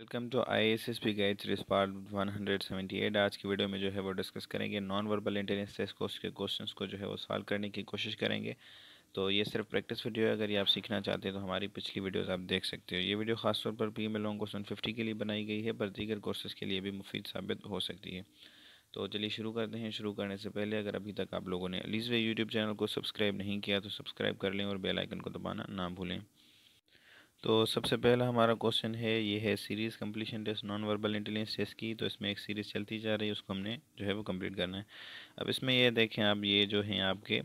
welcome to I S S P guides series part one hundred seventy eight आज की video में जो है वो डिस्कस करेंगे non verbal intelligence test course के क्वेश्चंस को जो है वो सॉल्व करने की कोशिश करेंगे तो ये सिर्फ प्रैक्टिस वीडियो है अगर ये आप सीखना चाहते हैं तो हमारी पिछली वीडियोस आप देख सकते हो ये वीडियो खासतौर पर P M L long question fifty के लिए बनाई गई है पर दीगर कोर्सेज़ के लिए भी मुफीद साबित हो सकती है तो चलिए शुरू करते हैं शुरू करने से पहले अगर अभी तक आप लोगों ने अलीज़ वे यूट्यूब चैनल को सब्सक्राइब नहीं किया तो सब्सक्राइब कर लें और बेलाइकन को दबाना ना भूलें तो सबसे पहला हमारा क्वेश्चन है ये है series completion test non verbal intelligence test की तो इसमें एक सीरीज़ चलती जा रही है उसको हमने जो है वो कम्प्लीट करना है अब इसमें ये देखें आप ये जो हैं आपके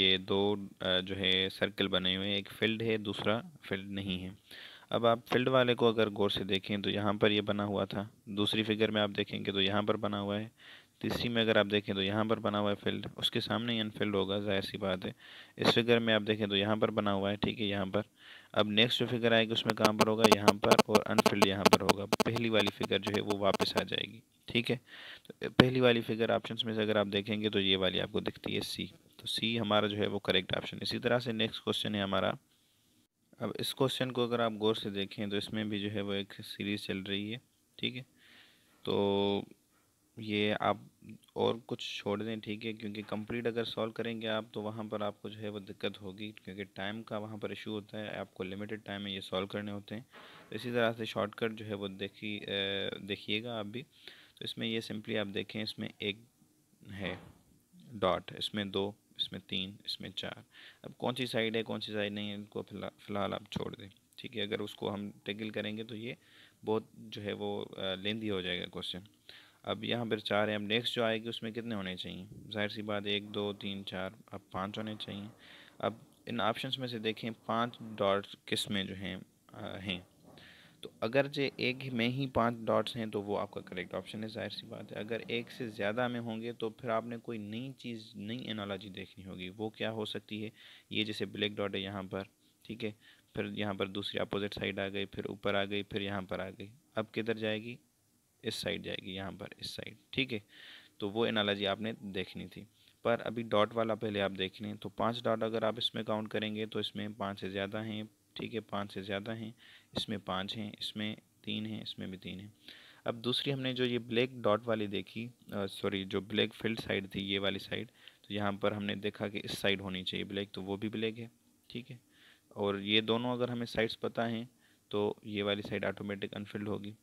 ये दो जो है सर्कल बने हुए हैं एक फील्ड है दूसरा फील्ड नहीं है अब आप फील्ड वाले को अगर गौर से देखें तो यहाँ पर ये बना हुआ था दूसरी फिगर में आप देखेंगे तो यहाँ पर बना हुआ है तीसरी तो में अगर आप देखें तो यहाँ पर बना हुआ है फील्ड उसके सामने ही अनफील्ड होगा जाहिर सी बात है इस फिगर में आप देखें तो यहाँ पर बना हुआ है ठीक है यहाँ पर अब नेक्स्ट जो फिगर आएगी उसमें कहाँ पर होगा यहाँ पर और अनफील्ड यहाँ पर होगा पहली वाली फिगर जो है वो वापस आ जाएगी ठीक है तो पहली वाली फिगर ऑप्शन में से अगर आप देखेंगे तो ये वाली आपको दिखती है सी तो सी हमारा जो है वो करेक्ट ऑप्शन इसी तरह से नेक्स्ट क्वेश्चन है हमारा अब इस क्वेश्चन को अगर आप गौर से देखें तो इसमें भी जो है वो एक सीरीज़ चल रही है ठीक है तो ये आप और कुछ छोड़ दें ठीक है क्योंकि कंप्लीट अगर सॉल्व करेंगे आप तो वहाँ पर आपको जो है वो दिक्कत होगी क्योंकि टाइम का वहाँ पर इशू होता है आपको लिमिटेड टाइम में ये सॉल्व करने होते हैं तो इसी तरह से शॉर्टकट जो है वो देखी देखिएगा आप भी तो इसमें ये सिंपली आप देखें इसमें एक है डॉट इसमें दो इसमें तीन इसमें चार अब कौन सी साइड है कौन सी साइड नहीं है इनको फिलहाल आप छोड़ दें ठीक है अगर उसको हम टेकल करेंगे तो ये बहुत जो है वो लेंदी हो जाएगा क्वेश्चन अब यहाँ पर चार है अब नेक्स्ट जो आएगी उसमें कितने होने चाहिए जाहिर सी बात एक दो तीन चार अब पाँच होने चाहिए अब इन ऑप्शंस में से देखें पाँच डॉट किस में जो हैं हैं तो अगर जे एक में ही पांच डॉट्स हैं तो वो आपका करेक्ट ऑप्शन है जाहिर सी बात है अगर एक से ज़्यादा में होंगे तो फिर आपने कोई नई चीज़ नई एनोलॉजी देखनी होगी वो क्या हो सकती है ये जैसे ब्लैक डॉट है यहाँ पर ठीक है फिर यहाँ पर दूसरी अपोजिट साइड आ गई फिर ऊपर आ गई फिर यहाँ पर आ गई अब किधर जाएगी इस साइड जाएगी यहाँ पर इस साइड ठीक है तो वो एनालॉजी आपने देखनी थी पर अभी डॉट वाला पहले आप देख लें तो पांच डॉट अगर आप इसमें काउंट करेंगे तो इसमें पाँच से ज़्यादा हैं ठीक है पाँच से ज़्यादा हैं इसमें पाँच हैं इसमें तीन हैं इसमें भी तीन हैं अब दूसरी हमने जो ये ब्लैक डॉट वाली देखी सॉरी जो ब्लैक फील्ड साइड थी ये वाली साइड तो यहाँ पर हमने देखा कि इस साइड होनी चाहिए ब्लैक तो वो भी ब्लैक है ठीक है और ये दोनों अगर हमें साइड्स पता हैं तो ये वाली साइड ऑटोमेटिक अनफिल्ड होगी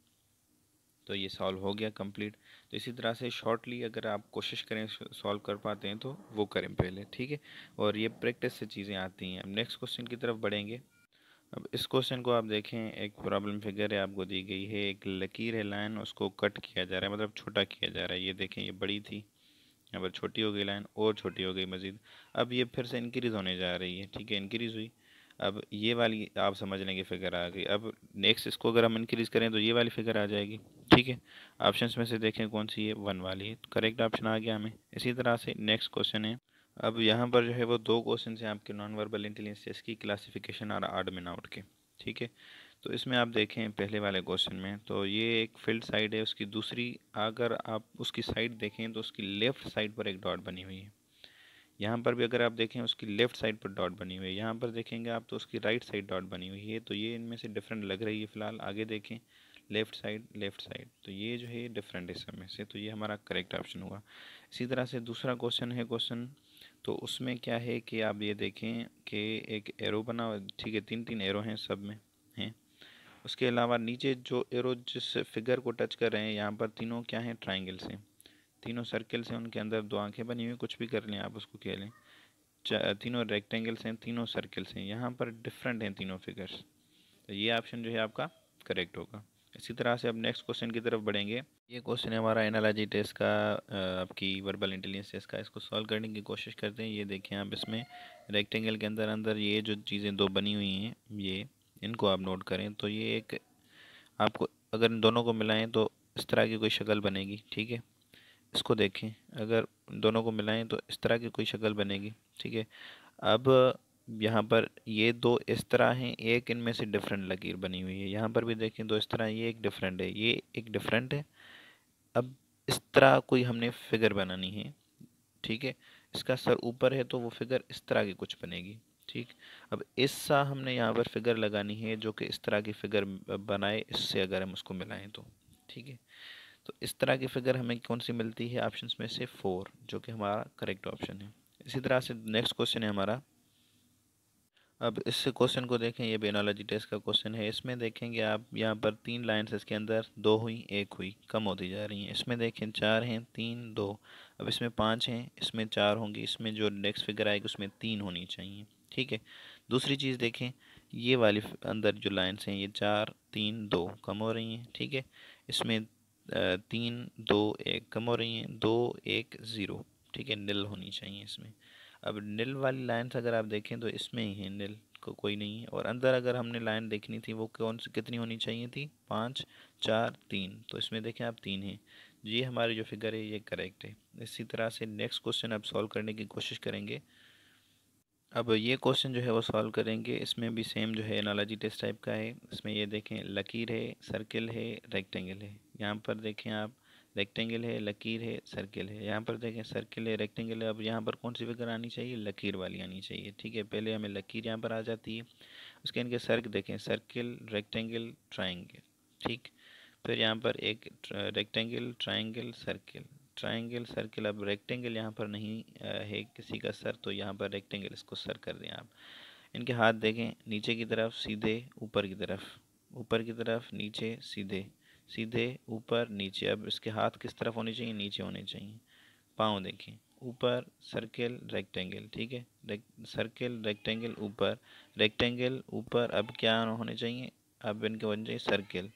तो ये सॉल्व हो गया कंप्लीट तो इसी तरह से शॉर्टली अगर आप कोशिश करें सॉल्व कर पाते हैं तो वो करें पहले ठीक है और ये प्रैक्टिस से चीज़ें आती हैं अब नेक्स्ट क्वेश्चन की तरफ बढ़ेंगे अब इस क्वेश्चन को आप देखें एक प्रॉब्लम फिगर है आपको दी गई है एक लकीर है लाइन उसको कट किया जा रहा है मतलब छोटा किया जा रहा है ये देखें ये बड़ी थी यहाँ पर छोटी हो गई लाइन और छोटी हो गई मज़ीद अब ये फिर से इंक्रीज़ होने जा रही है ठीक है इंक्रीज़ हुई अब ये वाली आप समझ लेंगे फिगर आ गई अब नेक्स्ट इसको अगर हम इंक्रीज़ करें तो ये वाली फिगर आ जाएगी ठीक है ऑप्शंस में से देखें कौन सी है वन वाली है करेक्ट ऑप्शन आ गया हमें इसी तरह से नेक्स्ट क्वेश्चन है अब यहाँ पर जो है वो दो क्वेश्चन हैं आपके नॉन वर्बल इंटेलिजेंस की क्लासिफिकेशन और आर्डमिन आउट के ठीक है तो इसमें आप देखें पहले वाले क्वेश्चन में तो ये एक फील्ड साइड है उसकी दूसरी अगर आप उसकी साइड देखें तो उसकी लेफ़्ट साइड पर एक डॉट बनी हुई है यहाँ पर भी अगर आप देखें उसकी लेफ़्ट साइड पर डॉट बनी हुई है यहाँ पर देखेंगे आप तो उसकी राइट साइड डॉट बनी हुई है तो ये इनमें से डिफरेंट लग रही है फ़िलहाल आगे देखें लेफ़्ट साइड लेफ़्ट साइड तो ये जो है डिफरेंट है सब में से तो ये हमारा करेक्ट ऑप्शन हुआ इसी तरह से दूसरा क्वेश्चन है क्वेश्चन तो उसमें क्या है कि आप ये देखें कि एक एरो बना ठीक है तीन तीन एरो हैं सब में हैं उसके अलावा नीचे जो एरो जिस फिगर को टच कर रहे हैं यहाँ पर तीनों क्या हैं ट्राइंगल्स हैं तीनों सर्कल्स हैं उनके अंदर दो आंखें बनी हुई कुछ भी कर लें आप उसको कह लें तीनों रेक्टेंगल्स हैं तीनों सर्कल्स हैं यहाँ पर डिफरेंट हैं तीनों फिगर्स तो ये ऑप्शन जो है आपका करेक्ट होगा इसी तरह से अब नेक्स्ट क्वेश्चन की तरफ बढ़ेंगे ये क्वेश्चन है हमारा एनालॉजी टेस्ट का आपकी वर्बल इंटेलिजेंस टेस्ट का इसको सॉल्व करने की कोशिश करते हैं ये देखें आप इसमें रेक्टेंगल के अंदर अंदर ये जो चीज़ें दो बनी हुई हैं ये इनको आप नोट करें तो ये एक आपको अगर इन दोनों को मिलाएं तो इस तरह की कोई शक्ल बनेगी ठीक है इसको देखें अगर दोनों को मिलाएं तो इस तरह की कोई शक्ल बनेगी ठीक है अब यहाँ पर ये दो इस तरह हैं एक इनमें से डिफरेंट लकीर बनी हुई है यहाँ पर भी देखें दो इस तरह ये एक डिफरेंट है ये एक डिफरेंट है अब इस तरह कोई हमने फिगर बनानी है ठीक है इसका सर ऊपर है तो वो फिगर इस तरह की कुछ बनेगी ठीक अब इस सा हमने यहाँ पर फिगर लगानी है जो कि इस तरह की फिगर बनाए इससे अगर हम उसको मिलाएं तो ठीक है तो इस तरह की फिगर हमें कौन सी मिलती है ऑप्शन में से फोर जो कि हमारा करेक्ट ऑप्शन है इसी तरह से नेक्स्ट क्वेश्चन है हमारा अब इस क्वेश्चन को देखें ये बेनोलॉजी टेस्ट का क्वेश्चन है इसमें देखेंगे आप यहाँ पर तीन लाइन्स इसके अंदर दो हुई एक हुई कम होती जा रही हैं इसमें देखें चार हैं तीन दो अब इसमें पाँच हैं इसमें चार होंगी इसमें जो नेक्स्ट फिगर आएगी उसमें तीन होनी चाहिए ठीक है दूसरी चीज़ देखें ये वाली अंदर जो लाइन्स हैं ये चार तीन दो कम हो रही हैं ठीक है इसमें तीन दो एक कम हो रही हैं दो एक ज़ीरो ठीक है नील होनी चाहिए इसमें अब नील वाली लाइन्स अगर आप देखें तो इसमें ही है नील को कोई नहीं है और अंदर अगर हमने लाइन देखनी थी वो कौन सी कितनी होनी चाहिए थी पाँच चार तीन तो इसमें देखें आप तीन हैं ये हमारी जो फिगर है ये करेक्ट है इसी तरह से नेक्स्ट क्वेश्चन आप सॉल्व करने की कोशिश करेंगे अब ये क्वेश्चन जो है वो सॉल्व करेंगे इसमें भी सेम जो है एनालॉजी टेस्ट टाइप का है इसमें ये देखें लकीर है सर्किल है रेक्टेंगल है यहाँ पर देखें आप रेक्टेंगल है लकीर है सर्किल है यहाँ पर देखें सर्किल है रेक्टेंगल है अब यहाँ पर कौन सी फिगर आनी चाहिए लकीर वाली आनी चाहिए ठीक है पहले हमें लकीर यहाँ पर आ जाती है उसके इनके सर्क देखें सर्किल रेक्टेंगल ट्राइंगल ठीक फिर यहाँ पर एक rectangle triangle circle triangle circle अब रेक्टेंगल यहाँ पर नहीं है किसी का सर तो यहाँ पर रेक्टेंगल इसको सर कर दें आप इनके हाथ देखें नीचे की तरफ सीधे ऊपर की तरफ ऊपर की तरफ नीचे सीधे सीधे ऊपर नीचे अब इसके हाथ किस तरफ होने चाहिए नीचे होने चाहिए पाँव देखिए ऊपर सर्किल रेक्टेंगल ठीक है सर्किल रेक्टेंगल ऊपर रेक्टेंगल ऊपर अब क्या होने चाहिए अब इनके बन चाहिए सर्किल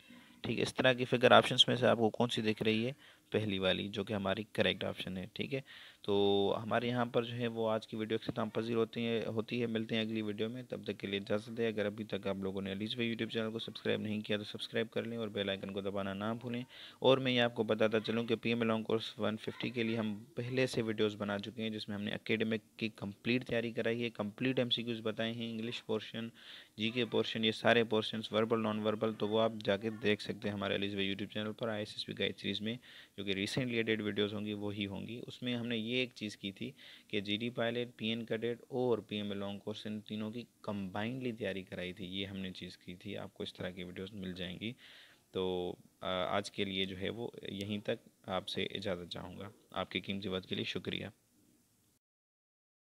ठीक है इस तरह की फिगर ऑप्शंस में से आपको कौन सी दिख रही है पहली वाली जो कि हमारी करेक्ट ऑप्शन है ठीक है तो हमारे यहाँ पर जो है वो आज की वीडियो साथ पजीर होती है होती है मिलते हैं अगली वीडियो में तब तक के लिए इजाज़त है अगर अभी तक आप लोगों ने अलीज भाई यूट्यूब चैनल को सब्सक्राइब नहीं किया तो सब्सक्राइब कर लें और बेलाइकन को दबाना ना भूलें और मैं ये आपको बताता चलूँ कि P M long course one fifty के लिए हम पहले से वीडियोज़ बना चुके हैं जिसमें हमने अकेडमिक की कम्प्लीट तैयारी कराई है कम्प्लीट एम सी क्यूज़ बताए हैं इंग्लिश पोर्शन जी के पोर्शन ये सारे पोर्शन वर्बल नॉन वर्बल तो वो आप जाके देख सकते हैं हमारे अलीज भाई यूट्यूब चैनल पर I S S P guide series में जो कि रिसेंटली एडेड वीडियोज़ होंगी वही होंगी उसमें हमने ये एक चीज़ की थी कि जीडी पायलट पीएन कैडेट और पीएम एलोंग कोर्स इन तीनों की कंबाइंडली तैयारी कराई थी ये हमने चीज़ की थी आपको इस तरह की वीडियोस मिल जाएंगी तो आज के लिए जो है वो यहीं तक आपसे इजाज़त चाहूँगा आपके कीमती वक्त के लिए शुक्रिया